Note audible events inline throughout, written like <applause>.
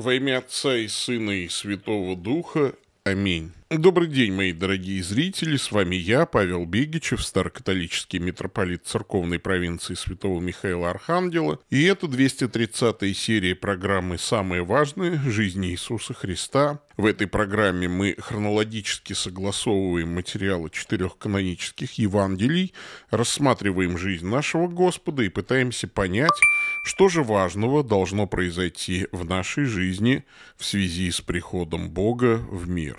Во имя Отца и Сына и Святого Духа. Аминь. Добрый день, мои дорогие зрители. С вами я, Павел Бегичев, старокатолический митрополит церковной провинции Святого Михаила Архангела. И это 230-я серия программы «Самое важное. жизни Иисуса Христа». В этой программе мы хронологически согласовываем материалы четырех канонических Евангелий, рассматриваем жизнь нашего Господа и пытаемся понять, что же важного должно произойти в нашей жизни в связи с приходом Бога в мир.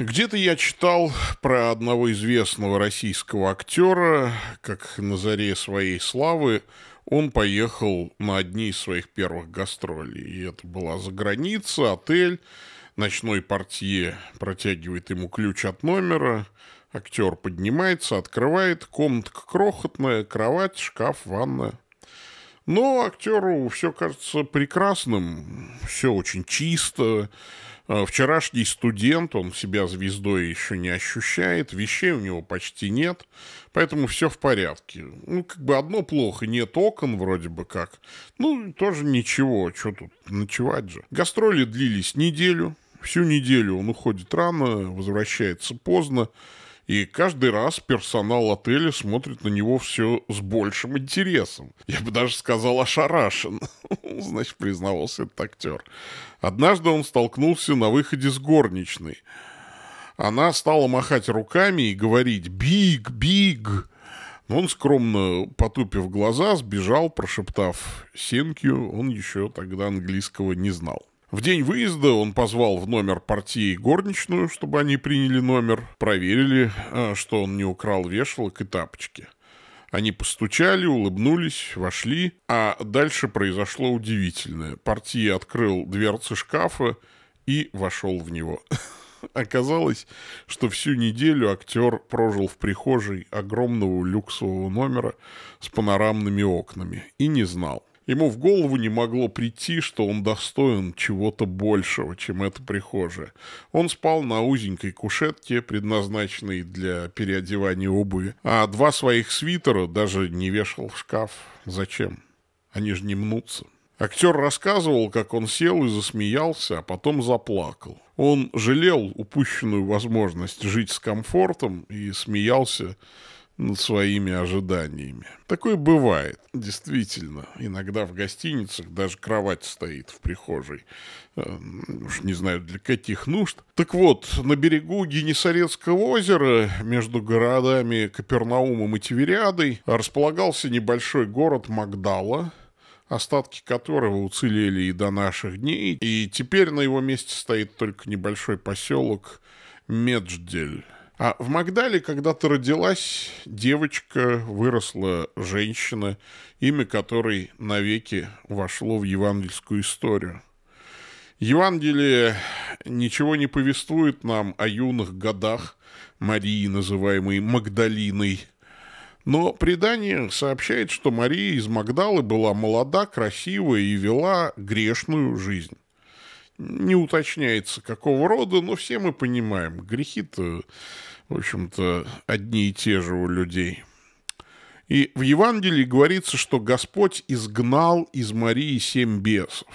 Где-то я читал про одного известного российского актера, как на заре своей славы он поехал на одни из своих первых гастролей. И это была заграница, отель, Ночной портье протягивает ему ключ от номера. Актер поднимается, открывает. Комнатка крохотная, кровать, шкаф, ванная. Но актеру все кажется прекрасным. Все очень чисто. А, вчерашний студент, он себя звездой еще не ощущает, вещей у него почти нет, поэтому все в порядке. Ну, как бы одно плохо, нет окон вроде бы как. Ну, тоже ничего, что тут ночевать же. Гастроли длились неделю, всю неделю он уходит рано, возвращается поздно. И каждый раз персонал отеля смотрит на него все с большим интересом. Я бы даже сказал ошарашен. <laughs> Значит, признавался этот актер. Однажды он столкнулся на выходе с горничной. Она стала махать руками и говорить «Биг! Биг!». Но он, скромно потупив глаза, сбежал, прошептав «Сенкью». Он еще тогда английского не знал. В день выезда он позвал в номер партии горничную, чтобы они приняли номер, проверили, а, что он не украл вешалок и тапочки. Они постучали, улыбнулись, вошли, а дальше произошло удивительное. Партия открыл дверцы шкафа и вошел в него. <laughs> Оказалось, что всю неделю актер прожил в прихожей огромного люксового номера с панорамными окнами и не знал. Ему в голову не могло прийти, что он достоин чего-то большего, чем эта прихожая. Он спал на узенькой кушетке, предназначенной для переодевания обуви, а два своих свитера даже не вешал в шкаф. Зачем? Они же не мнутся. Актер рассказывал, как он сел и засмеялся, а потом заплакал. Он жалел упущенную возможность жить с комфортом и смеялся над своими ожиданиями. Такое бывает, действительно. Иногда в гостиницах даже кровать стоит в прихожей. Э, уж не знаю, для каких нужд. Так вот, на берегу Генесарецкого озера, между городами Капернаумом и Тивериадой, располагался небольшой город Магдала, остатки которого уцелели и до наших дней. И теперь на его месте стоит только небольшой поселок Медждель. А в Магдале когда-то родилась девочка, выросла женщина, имя которой навеки вошло в евангельскую историю. Евангелие ничего не повествует нам о юных годах Марии, называемой Магдалиной. Но предание сообщает, что Мария из Магдалы была молода, красивая и вела грешную жизнь не уточняется, какого рода, но все мы понимаем, грехи-то, в общем-то, одни и те же у людей. И в Евангелии говорится, что Господь изгнал из Марии семь бесов.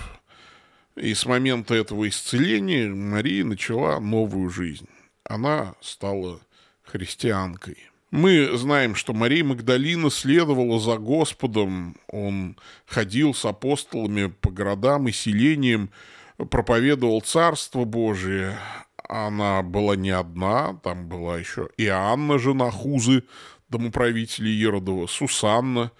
И с момента этого исцеления Мария начала новую жизнь. Она стала христианкой. Мы знаем, что Мария Магдалина следовала за Господом. Он ходил с апостолами по городам и селениям, проповедовал Царство Божие. Она была не одна, там была еще Иоанна, жена Хузы, домоправителя Еродова, Сусанна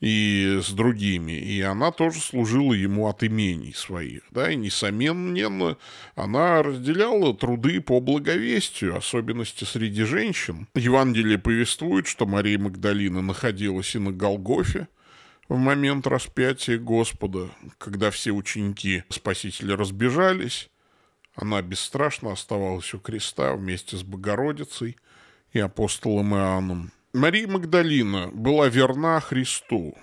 и с другими. И она тоже служила ему от имений своих. Да? И, несомненно, она разделяла труды по благовестию, особенности среди женщин. Евангелие повествует, что Мария Магдалина находилась и на Голгофе, в момент распятия Господа, когда все ученики Спасителя разбежались, она бесстрашно оставалась у креста вместе с Богородицей и апостолом Иоанном. Мария Магдалина была верна Христу,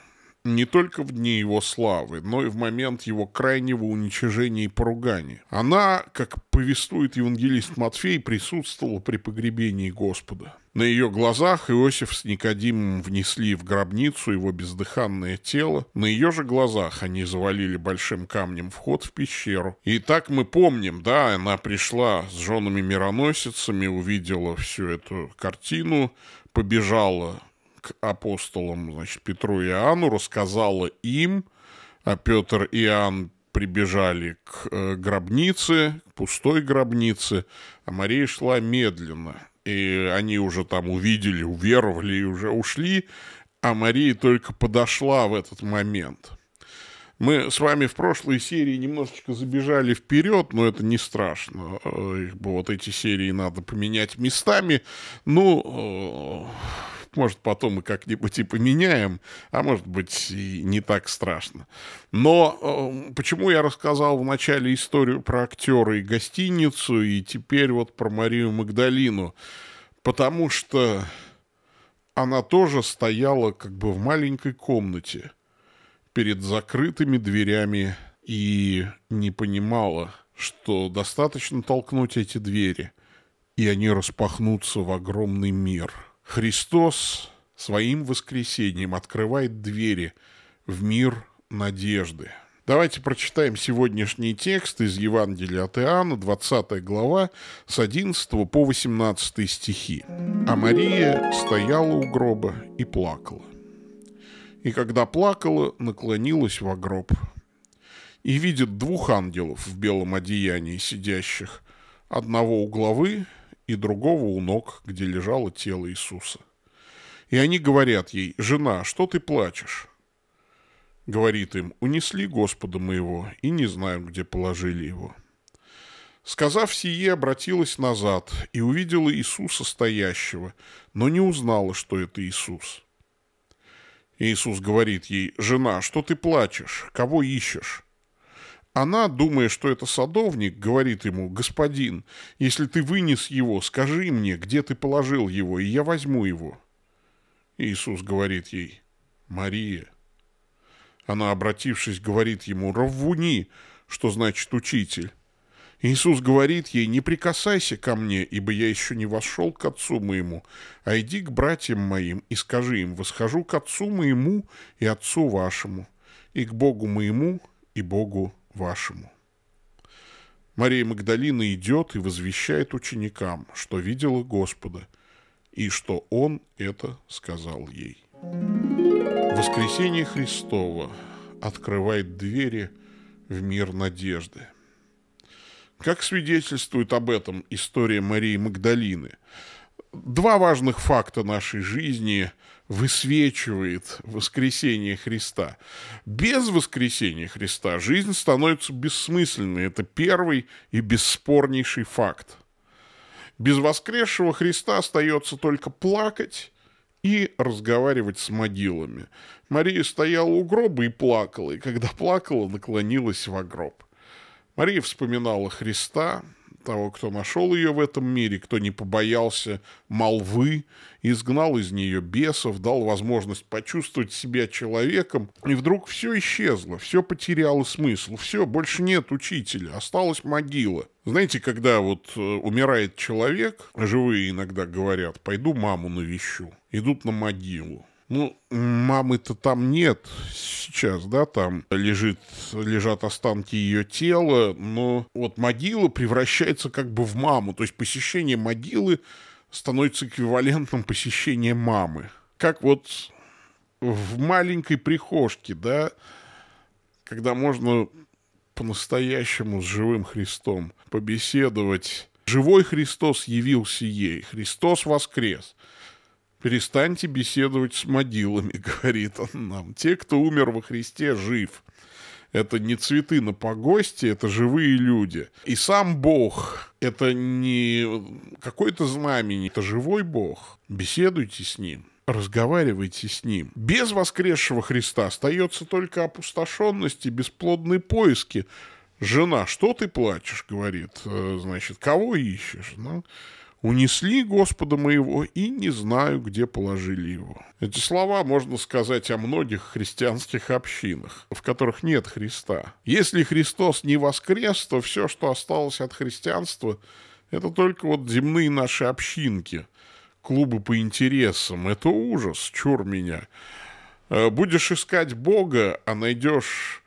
не только в дни его славы, но и в момент его крайнего уничижения и поругания. Она, как повествует евангелист Матфей, присутствовала при погребении Господа. На ее глазах Иосиф с Никодимом внесли в гробницу его бездыханное тело. На ее же глазах они завалили большим камнем вход в пещеру. И так мы помним, да, она пришла с женами-мироносицами, увидела всю эту картину, побежала к апостолам, значит, Петру и Иоанну, рассказала им, а Петр и Иоанн прибежали к э, гробнице, к пустой гробнице, а Мария шла медленно. И они уже там увидели, уверовали и уже ушли, а Мария только подошла в этот момент. Мы с вами в прошлой серии немножечко забежали вперед, но это не страшно. Э, вот эти серии надо поменять местами. Ну, э, может, потом мы как-нибудь и поменяем, а может быть, и не так страшно. Но э, почему я рассказал в начале историю про актера и гостиницу, и теперь вот про Марию Магдалину? Потому что она тоже стояла как бы в маленькой комнате перед закрытыми дверями и не понимала, что достаточно толкнуть эти двери, и они распахнутся в огромный мир — Христос своим воскресением открывает двери в мир надежды. Давайте прочитаем сегодняшний текст из Евангелия от Иоанна, 20 глава, с 11 по 18 стихи. «А Мария стояла у гроба и плакала. И когда плакала, наклонилась во гроб. И видит двух ангелов в белом одеянии сидящих, одного у главы, и другого у ног, где лежало тело Иисуса. И они говорят ей, «Жена, что ты плачешь?» Говорит им, «Унесли Господа моего, и не знаем, где положили его». Сказав сие, обратилась назад и увидела Иисуса стоящего, но не узнала, что это Иисус. Иисус говорит ей, «Жена, что ты плачешь? Кого ищешь?» Она, думая, что это садовник, говорит ему, «Господин, если ты вынес его, скажи мне, где ты положил его, и я возьму его». Иисус говорит ей, «Мария». Она, обратившись, говорит ему, «Раввуни», что значит «учитель». Иисус говорит ей, «Не прикасайся ко мне, ибо я еще не вошел к отцу моему, а иди к братьям моим и скажи им, восхожу к отцу моему и отцу вашему, и к Богу моему и Богу вашему». Мария Магдалина идет и возвещает ученикам, что видела Господа, и что Он это сказал ей. Воскресение Христова открывает двери в мир надежды. Как свидетельствует об этом история Марии Магдалины, два важных факта нашей жизни высвечивает воскресение Христа. Без воскресения Христа жизнь становится бессмысленной. Это первый и бесспорнейший факт. Без воскресшего Христа остается только плакать и разговаривать с могилами. Мария стояла у гроба и плакала, и когда плакала, наклонилась в гроб. Мария вспоминала Христа, того, кто нашел ее в этом мире, кто не побоялся молвы, изгнал из нее бесов, дал возможность почувствовать себя человеком. И вдруг все исчезло, все потеряло смысл, все, больше нет учителя, осталась могила. Знаете, когда вот э, умирает человек, живые иногда говорят, пойду маму навещу, идут на могилу. Ну, мамы-то там нет сейчас, да, там лежит, лежат останки ее тела, но вот могила превращается как бы в маму, то есть посещение могилы становится эквивалентом посещения мамы. Как вот в маленькой прихожке, да, когда можно по-настоящему с живым Христом побеседовать. Живой Христос явился ей, Христос воскрес – «Перестаньте беседовать с могилами», — говорит он нам. «Те, кто умер во Христе, жив». Это не цветы на погосте, это живые люди. И сам Бог — это не какое-то знамение, это живой Бог. Беседуйте с Ним разговаривайте с ним. Без воскресшего Христа остается только опустошенность и бесплодные поиски. Жена, что ты плачешь, говорит, э, значит, кого ищешь? Ну, унесли Господа моего и не знаю, где положили его». Эти слова можно сказать о многих христианских общинах, в которых нет Христа. Если Христос не воскрес, то все, что осталось от христианства, это только вот земные наши общинки, клубы по интересам. Это ужас, чур меня. «Э, будешь искать Бога, а найдешь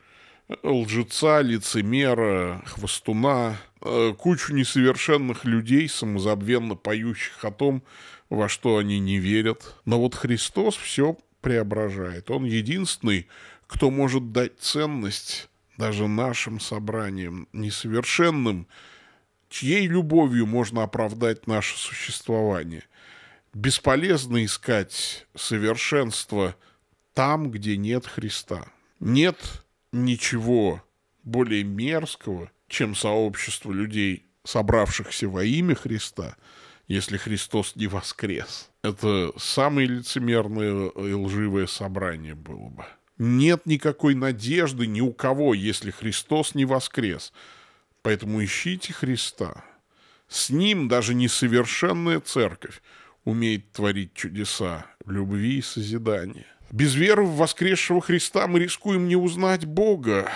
лжеца, лицемера, хвостуна, э, кучу несовершенных людей, самозабвенно поющих о том, во что они не верят. Но вот Христос все преображает. Он единственный, кто может дать ценность даже нашим собраниям несовершенным, чьей любовью можно оправдать наше существование. Бесполезно искать совершенство там, где нет Христа. Нет ничего более мерзкого, чем сообщество людей, собравшихся во имя Христа, если Христос не воскрес. Это самое лицемерное и лживое собрание было бы. Нет никакой надежды ни у кого, если Христос не воскрес. Поэтому ищите Христа. С ним даже несовершенная церковь умеет творить чудеса любви и созидания. Без веры в воскресшего Христа мы рискуем не узнать Бога.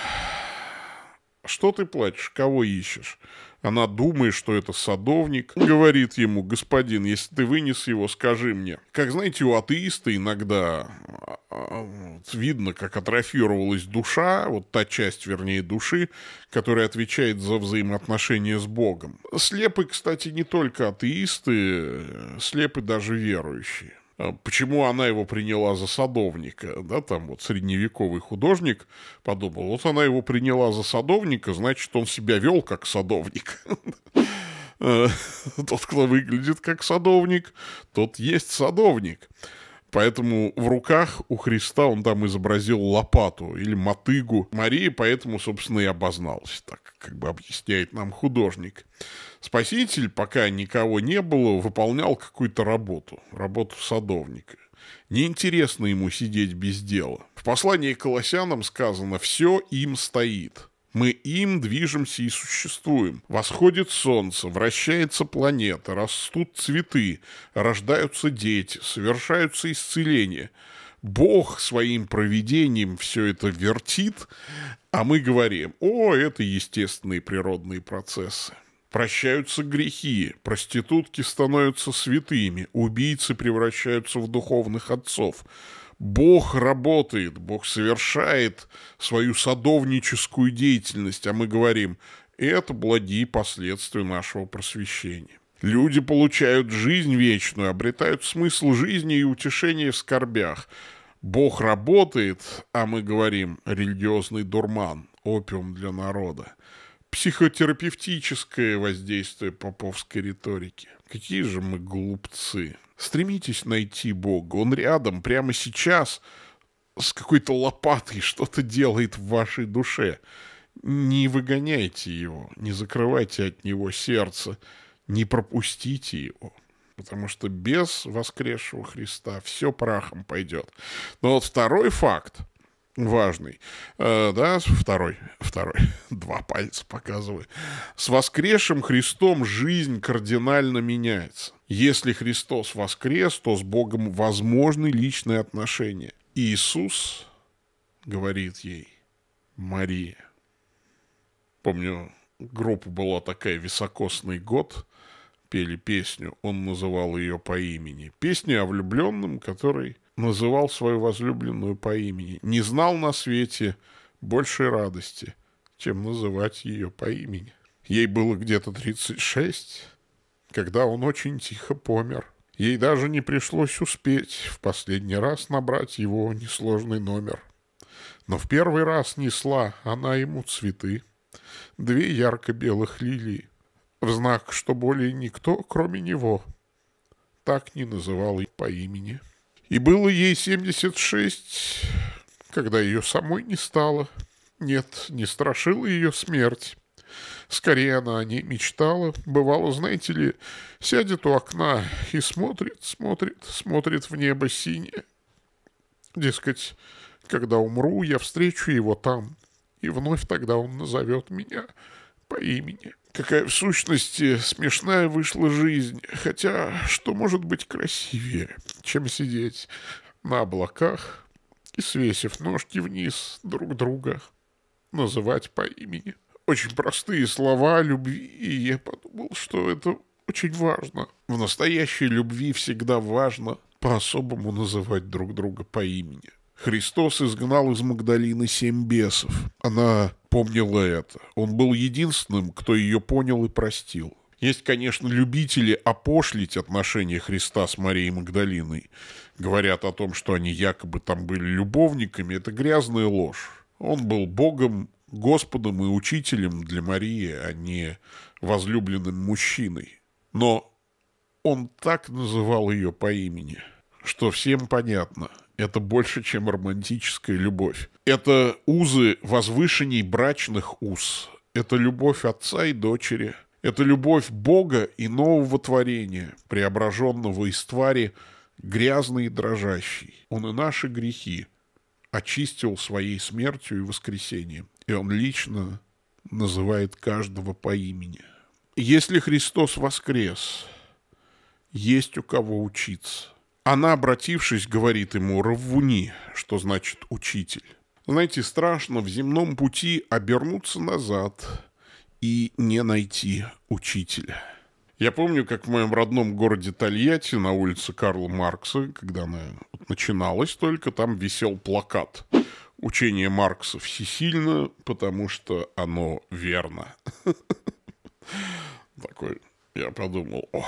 Что ты плачешь? Кого ищешь? Она думает, что это садовник. Говорит ему, господин, если ты вынес его, скажи мне. Как знаете, у атеиста иногда а, а, видно, как атрофировалась душа, вот та часть, вернее, души, которая отвечает за взаимоотношения с Богом. Слепы, кстати, не только атеисты, слепы даже верующие. А почему она его приняла за садовника, да, там вот средневековый художник подумал, вот она его приняла за садовника, значит, он себя вел как садовник. <laughs> Тот, кто выглядит как садовник, тот есть садовник. Поэтому в руках у Христа он там изобразил лопату или мотыгу. Мария поэтому, собственно, и обозналась, так как бы объясняет нам художник. Спаситель, пока никого не было, выполнял какую-то работу, работу садовника. Неинтересно ему сидеть без дела. В послании к Колоссянам сказано «все им стоит». Мы им движемся и существуем. Восходит солнце, вращается планета, растут цветы, рождаются дети, совершаются исцеления. Бог своим проведением все это вертит, а мы говорим, о, это естественные природные процессы. Прощаются грехи, проститутки становятся святыми, убийцы превращаются в духовных отцов. Бог работает, Бог совершает свою садовническую деятельность, а мы говорим, это благие последствия нашего просвещения. Люди получают жизнь вечную, обретают смысл жизни и утешение в скорбях. Бог работает, а мы говорим, религиозный дурман, опиум для народа психотерапевтическое воздействие поповской риторики. Какие же мы глупцы. Стремитесь найти Бога. Он рядом, прямо сейчас, с какой-то лопатой что-то делает в вашей душе. Не выгоняйте его, не закрывайте от него сердце, не пропустите его потому что без воскресшего Христа все прахом пойдет. Но вот второй факт, важный. Э, да, второй, второй, <laughs> два пальца показываю. С воскресшим Христом жизнь кардинально меняется. Если Христос воскрес, то с Богом возможны личные отношения. Иисус говорит ей, Мария. Помню, группа была такая «Високосный год», пели песню, он называл ее по имени. Песню о влюбленном, который называл свою возлюбленную по имени. Не знал на свете большей радости, чем называть ее по имени. Ей было где-то 36, когда он очень тихо помер. Ей даже не пришлось успеть в последний раз набрать его несложный номер. Но в первый раз несла она ему цветы. Две ярко-белых лилии, в знак, что более никто, кроме него, так не называл ее по имени. И было ей 76, когда ее самой не стало. Нет, не страшила ее смерть. Скорее она о ней мечтала. Бывало, знаете ли, сядет у окна и смотрит, смотрит, смотрит в небо синее. Дескать, когда умру, я встречу его там, и вновь тогда он назовет меня по имени. Какая в сущности смешная вышла жизнь, хотя что может быть красивее, чем сидеть на облаках и, свесив ножки вниз друг друга, называть по имени. Очень простые слова любви, и я подумал, что это очень важно. В настоящей любви всегда важно по-особому называть друг друга по имени. Христос изгнал из Магдалины семь бесов. Она помнила это. Он был единственным, кто ее понял и простил. Есть, конечно, любители опошлить отношения Христа с Марией Магдалиной. Говорят о том, что они якобы там были любовниками. Это грязная ложь. Он был Богом, Господом и Учителем для Марии, а не возлюбленным мужчиной. Но он так называл ее по имени, что всем понятно – это больше, чем романтическая любовь. Это узы возвышенней брачных уз. Это любовь отца и дочери. Это любовь Бога и нового творения, преображенного из твари, грязный и дрожащий. Он и наши грехи очистил своей смертью и воскресением. И он лично называет каждого по имени. Если Христос воскрес, есть у кого учиться. Она, обратившись, говорит ему равуни, что значит «учитель». Знаете, страшно в земном пути обернуться назад и не найти учителя. Я помню, как в моем родном городе Тольятти на улице Карла Маркса, когда она начиналась только, там висел плакат «Учение Маркса всесильно, потому что оно верно». <laughs> Такой, я подумал, о,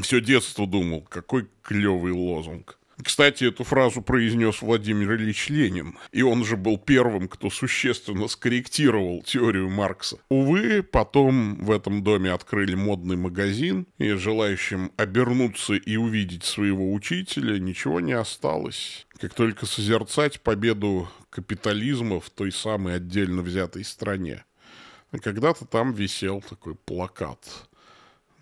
все детство думал, какой клевый лозунг. Кстати, эту фразу произнес Владимир Ильич Ленин, и он же был первым, кто существенно скорректировал теорию Маркса. Увы, потом в этом доме открыли модный магазин, и желающим обернуться и увидеть своего учителя ничего не осталось, как только созерцать победу капитализма в той самой отдельно взятой стране. Когда-то там висел такой плакат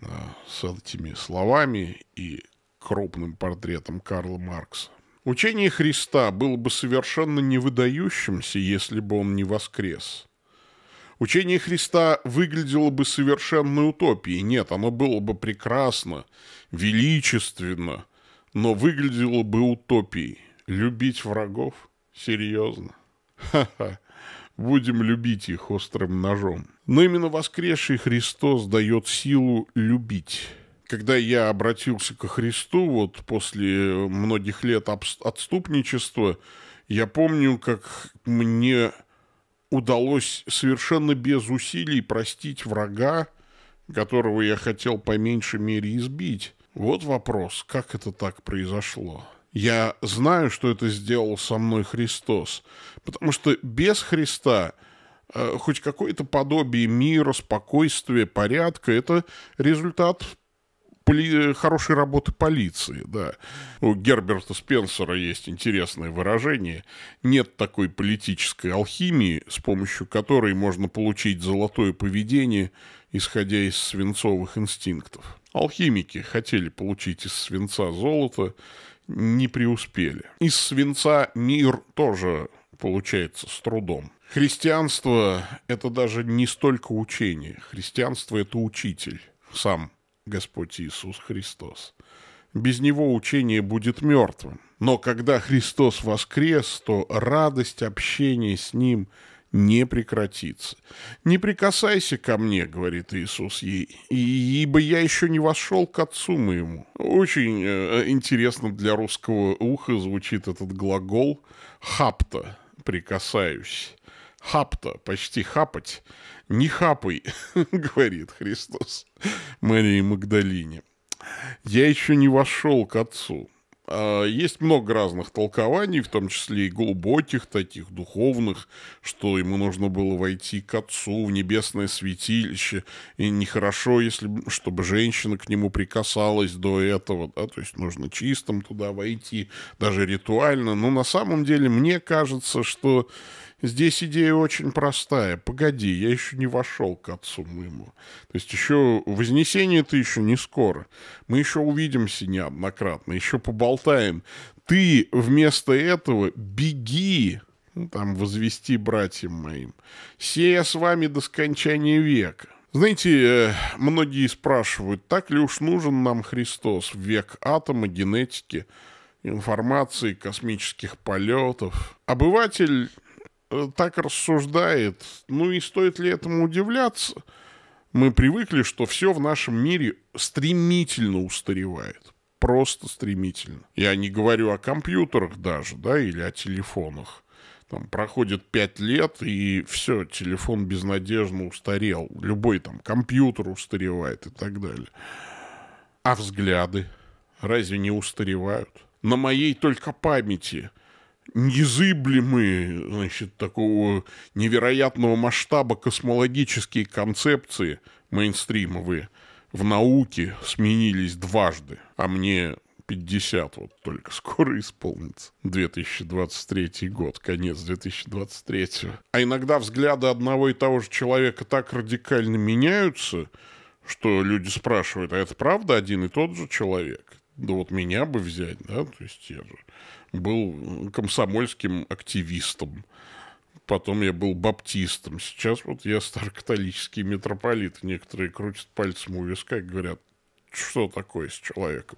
Э, с этими словами и крупным портретом Карла Маркса. Учение Христа было бы совершенно невыдающимся, если бы он не воскрес. Учение Христа выглядело бы совершенной утопией. Нет, оно было бы прекрасно, величественно, но выглядело бы утопией. Любить врагов? Серьезно? Ха-ха будем любить их острым ножом. Но именно воскресший Христос дает силу любить. Когда я обратился ко Христу, вот после многих лет отступничества, я помню, как мне удалось совершенно без усилий простить врага, которого я хотел по меньшей мере избить. Вот вопрос, как это так произошло? Я знаю, что это сделал со мной Христос. Потому что без Христа э, хоть какое-то подобие мира, спокойствия, порядка – это результат поли... хорошей работы полиции, да. У Герберта Спенсера есть интересное выражение. Нет такой политической алхимии, с помощью которой можно получить золотое поведение, исходя из свинцовых инстинктов. Алхимики хотели получить из свинца золото, не преуспели. Из свинца мир тоже получается с трудом. Христианство – это даже не столько учение. Христианство – это учитель, сам Господь Иисус Христос. Без него учение будет мертвым. Но когда Христос воскрес, то радость общения с Ним – не прекратится. «Не прикасайся ко мне», — говорит Иисус ей, «ибо я еще не вошел к отцу моему». Очень э, интересно для русского уха звучит этот глагол «хапта» — «прикасаюсь». «Хапта» — почти «хапать». «Не хапай», <laughs> — говорит Христос Марии Магдалине. «Я еще не вошел к отцу». А, есть много разных толкований, в том числе и глубоких, таких духовных, что ему нужно было войти к отцу в небесное святилище, и нехорошо, если, чтобы женщина к нему прикасалась до этого, да, то есть нужно чистым туда войти, даже ритуально. Но на самом деле мне кажется, что Здесь идея очень простая. Погоди, я еще не вошел к отцу моему. То есть еще вознесение ты еще не скоро. Мы еще увидимся неоднократно, еще поболтаем. Ты вместо этого беги, ну, там, возвести братьям моим. Сея с вами до скончания века. Знаете, э, многие спрашивают, так ли уж нужен нам Христос в век атома, генетики, информации, космических полетов. Обыватель Э, так рассуждает, ну и стоит ли этому удивляться? Мы привыкли, что все в нашем мире стремительно устаревает. Просто стремительно. Я не говорю о компьютерах даже, да, или о телефонах. Там проходит 5 лет, и все, телефон безнадежно устарел. Любой там компьютер устаревает и так далее. А взгляды разве не устаревают? На моей только памяти – незыблемые, значит, такого невероятного масштаба космологические концепции мейнстримовые в науке сменились дважды, а мне 50 вот только скоро исполнится. 2023 год, конец 2023. А иногда взгляды одного и того же человека так радикально меняются, что люди спрашивают, а это правда один и тот же человек? да вот меня бы взять, да, то есть я же был комсомольским активистом, потом я был баптистом, сейчас вот я старокатолический митрополит, некоторые крутят пальцем у виска и говорят, что такое с человеком,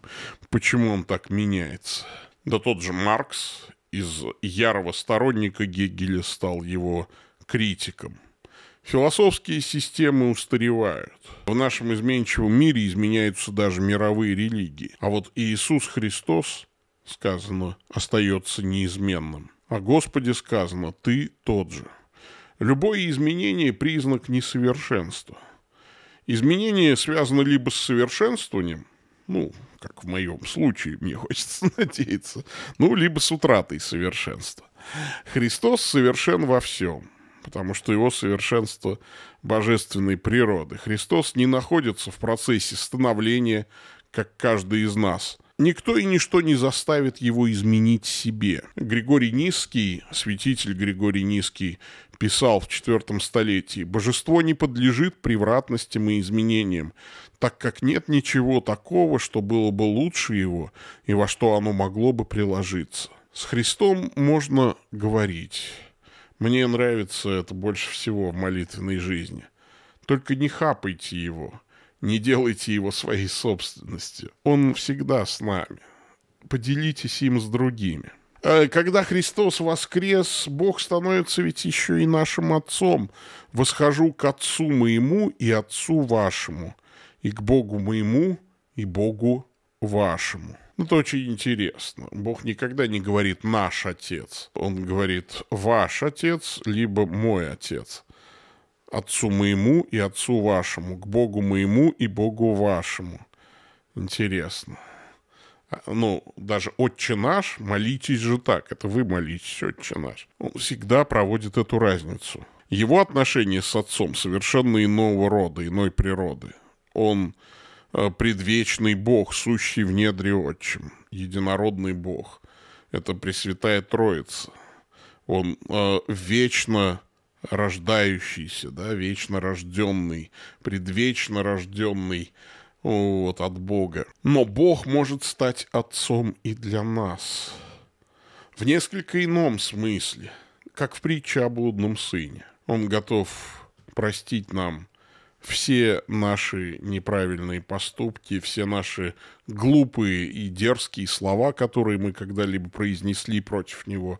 почему он так меняется. Да тот же Маркс из ярого сторонника Гегеля стал его критиком – Философские системы устаревают. В нашем изменчивом мире изменяются даже мировые религии. А вот Иисус Христос, сказано, остается неизменным. О а Господе сказано «ты тот же». Любое изменение – признак несовершенства. Изменение связано либо с совершенствованием, ну, как в моем случае, мне хочется <laughs> надеяться, ну, либо с утратой совершенства. Христос совершен во всем – потому что его совершенство божественной природы. Христос не находится в процессе становления, как каждый из нас. Никто и ничто не заставит его изменить себе. Григорий Низкий, святитель Григорий Низкий, писал в IV столетии, «Божество не подлежит превратностям и изменениям, так как нет ничего такого, что было бы лучше его и во что оно могло бы приложиться». С Христом можно говорить. Мне нравится это больше всего в молитвенной жизни. Только не хапайте его, не делайте его своей собственностью. Он всегда с нами. Поделитесь им с другими. А когда Христос воскрес, Бог становится ведь еще и нашим Отцом. «Восхожу к Отцу моему и Отцу вашему, и к Богу моему и Богу вашему». Ну, Это очень интересно. Бог никогда не говорит «наш отец». Он говорит «ваш отец», либо «мой отец». «Отцу моему и отцу вашему», «к Богу моему и Богу вашему». Интересно. А, ну, даже «Отче наш», молитесь же так, это вы молитесь, «Отче наш». Он всегда проводит эту разницу. Его отношения с отцом совершенно иного рода, иной природы. Он Э, предвечный Бог, сущий в недре отчим, единородный Бог. Это Пресвятая Троица. Он э, вечно рождающийся, да, вечно рожденный, предвечно рожденный вот, от Бога. Но Бог может стать отцом и для нас. В несколько ином смысле, как в притче о блудном сыне. Он готов простить нам все наши неправильные поступки, все наши глупые и дерзкие слова, которые мы когда-либо произнесли против него,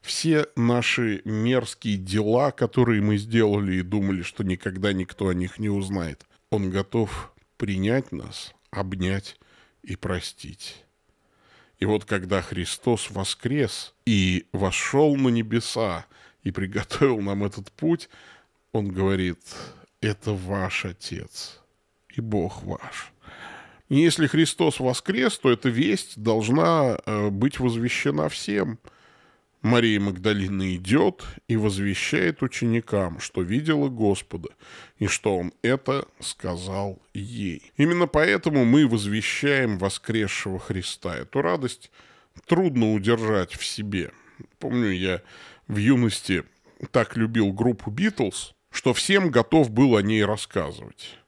все наши мерзкие дела, которые мы сделали и думали, что никогда никто о них не узнает. Он готов принять нас, обнять и простить. И вот когда Христос воскрес и вошел на небеса и приготовил нам этот путь, он говорит, это ваш Отец и Бог ваш. если Христос воскрес, то эта весть должна э, быть возвещена всем. Мария Магдалина идет и возвещает ученикам, что видела Господа, и что Он это сказал ей. Именно поэтому мы возвещаем воскресшего Христа. Эту радость трудно удержать в себе. Помню, я в юности так любил группу «Битлз», что всем готов был о ней рассказывать.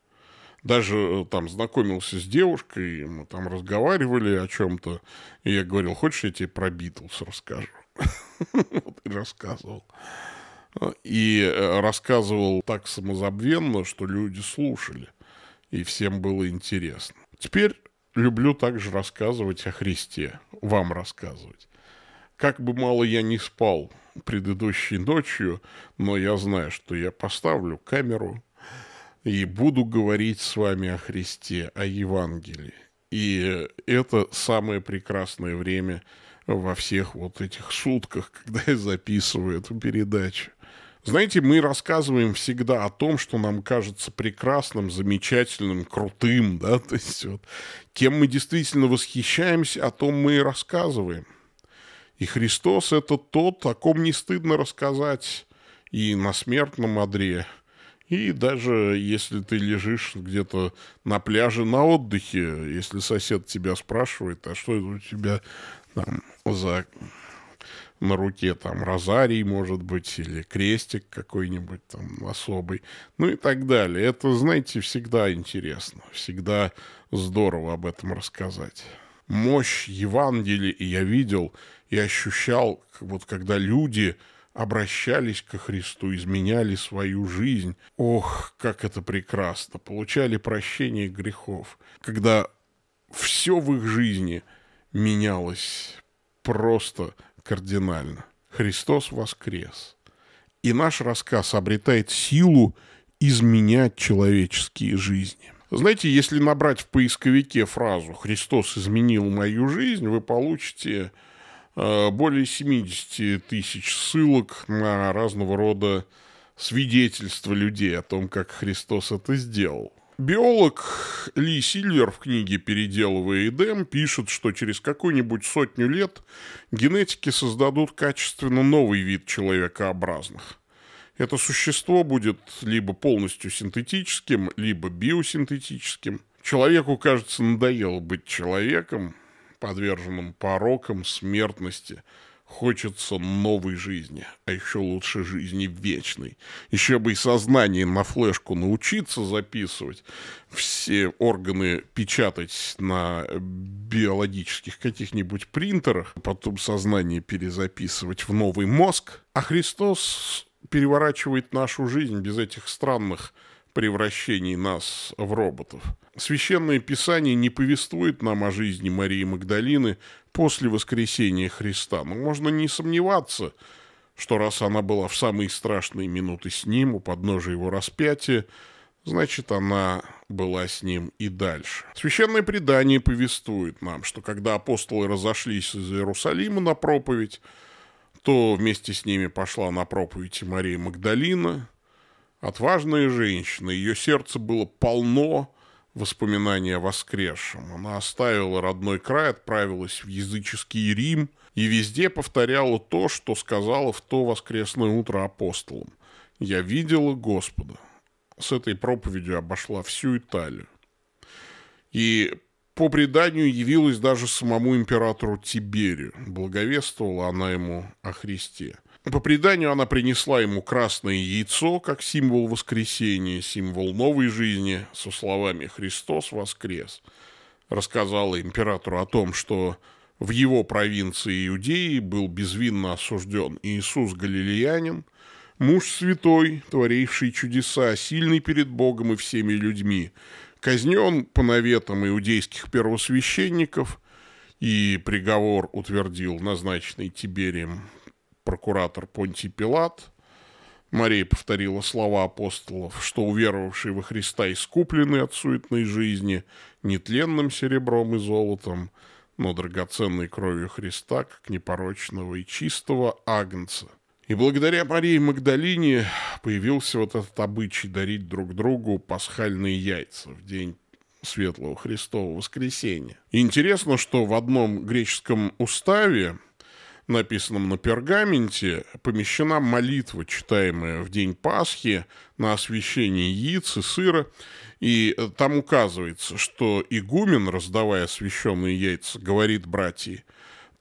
Даже э, там знакомился с девушкой, мы там разговаривали о чем-то, и я говорил, хочешь, я тебе про Битлз расскажу? <laughs> И рассказывал. И э, рассказывал так самозабвенно, что люди слушали, и всем было интересно. Теперь люблю также рассказывать о Христе, вам рассказывать. Как бы мало я не спал предыдущей ночью, но я знаю, что я поставлю камеру и буду говорить с вами о Христе, о Евангелии. И это самое прекрасное время во всех вот этих сутках, <laughs> когда я записываю эту передачу. Знаете, мы рассказываем всегда о том, что нам кажется прекрасным, замечательным, крутым, да, <laughs> то есть вот кем мы действительно восхищаемся, о том мы и рассказываем. И Христос — это тот, о ком не стыдно рассказать и на смертном одре, и даже если ты лежишь где-то на пляже на отдыхе, если сосед тебя спрашивает, а что это у тебя там за на руке там розарий, может быть, или крестик какой-нибудь там особый, ну и так далее. Это, знаете, всегда интересно, всегда здорово об этом рассказать мощь Евангелия, и я видел и ощущал, вот когда люди обращались ко Христу, изменяли свою жизнь. Ох, как это прекрасно! Получали прощение грехов. Когда все в их жизни менялось просто кардинально. Христос воскрес. И наш рассказ обретает силу изменять человеческие жизни. Знаете, если набрать в поисковике фразу «Христос изменил мою жизнь», вы получите э, более 70 тысяч ссылок на разного рода свидетельства людей о том, как Христос это сделал. Биолог Ли Сильвер в книге «Переделывая Эдем» пишет, что через какую-нибудь сотню лет генетики создадут качественно новый вид человекообразных – это существо будет либо полностью синтетическим, либо биосинтетическим. Человеку, кажется, надоело быть человеком, подверженным порокам смертности. Хочется новой жизни, а еще лучше жизни вечной. Еще бы и сознание на флешку научиться записывать, все органы печатать на биологических каких-нибудь принтерах, потом сознание перезаписывать в новый мозг. А Христос переворачивает нашу жизнь без этих странных превращений нас в роботов. Священное Писание не повествует нам о жизни Марии Магдалины после воскресения Христа, но можно не сомневаться, что раз она была в самые страшные минуты с ним, у подножия его распятия, значит, она была с ним и дальше. Священное предание повествует нам, что когда апостолы разошлись из Иерусалима на проповедь, то вместе с ними пошла на проповедь Мария Магдалина, отважная женщина, ее сердце было полно воспоминаний о воскресшем. Она оставила родной край, отправилась в языческий Рим и везде повторяла то, что сказала в то воскресное утро апостолам. «Я видела Господа». С этой проповедью обошла всю Италию. И по преданию явилась даже самому императору Тиберию. Благовествовала она ему о Христе. По преданию она принесла ему красное яйцо, как символ воскресения, символ новой жизни, со словами «Христос воскрес». Рассказала императору о том, что в его провинции Иудеи был безвинно осужден Иисус Галилеянин, муж святой, творивший чудеса, сильный перед Богом и всеми людьми – казнен по наветам иудейских первосвященников, и приговор утвердил назначенный Тиберием прокуратор Понтий Пилат. Мария повторила слова апостолов, что уверовавшие во Христа искуплены от суетной жизни нетленным серебром и золотом, но драгоценной кровью Христа, как непорочного и чистого агнца – и благодаря Марии Магдалине появился вот этот обычай дарить друг другу пасхальные яйца в день Светлого Христового Воскресения. интересно, что в одном греческом уставе, написанном на пергаменте, помещена молитва, читаемая в день Пасхи на освящение яиц и сыра. И там указывается, что игумен, раздавая освященные яйца, говорит братьям,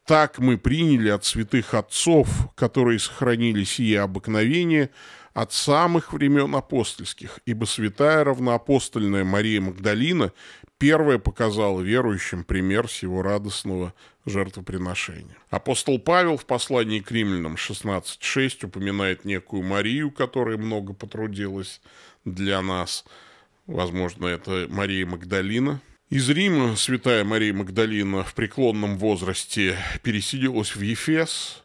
так мы приняли от святых отцов, которые сохранили сие обыкновение, от самых времен апостольских, ибо святая равноапостольная Мария Магдалина первая показала верующим пример всего радостного жертвоприношения. Апостол Павел в послании к римлянам 16.6 упоминает некую Марию, которая много потрудилась для нас. Возможно, это Мария Магдалина – из Рима святая Мария Магдалина в преклонном возрасте переселилась в Ефес.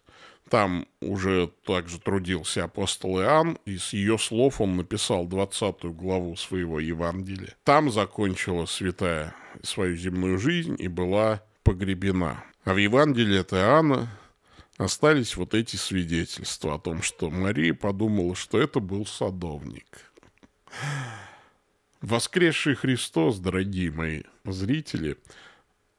Там уже также трудился апостол Иоанн, и с ее слов он написал 20 главу своего Евангелия. Там закончила святая свою земную жизнь и была погребена. А в Евангелии от Иоанна остались вот эти свидетельства о том, что Мария подумала, что это был садовник. Воскресший Христос, дорогие мои зрители,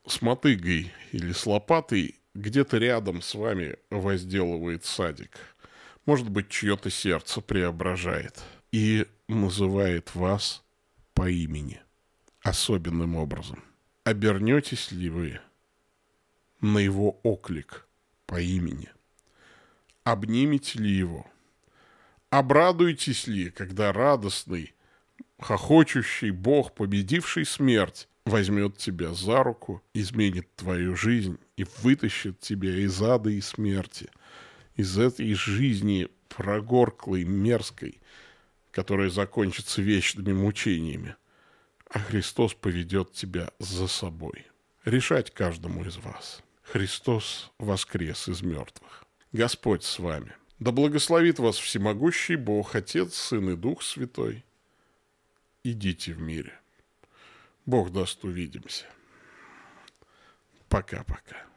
с мотыгой или с лопатой где-то рядом с вами возделывает садик. Может быть, чье-то сердце преображает и называет вас по имени особенным образом. Обернетесь ли вы на его оклик по имени? Обнимете ли его? Обрадуетесь ли, когда радостный – хохочущий бог, победивший смерть, возьмет тебя за руку, изменит твою жизнь и вытащит тебя из ада и смерти, из этой жизни прогорклой, мерзкой, которая закончится вечными мучениями, а Христос поведет тебя за собой. Решать каждому из вас. Христос воскрес из мертвых. Господь с вами. Да благословит вас всемогущий Бог, Отец, Сын и Дух Святой – идите в мире. Бог даст, увидимся. Пока-пока.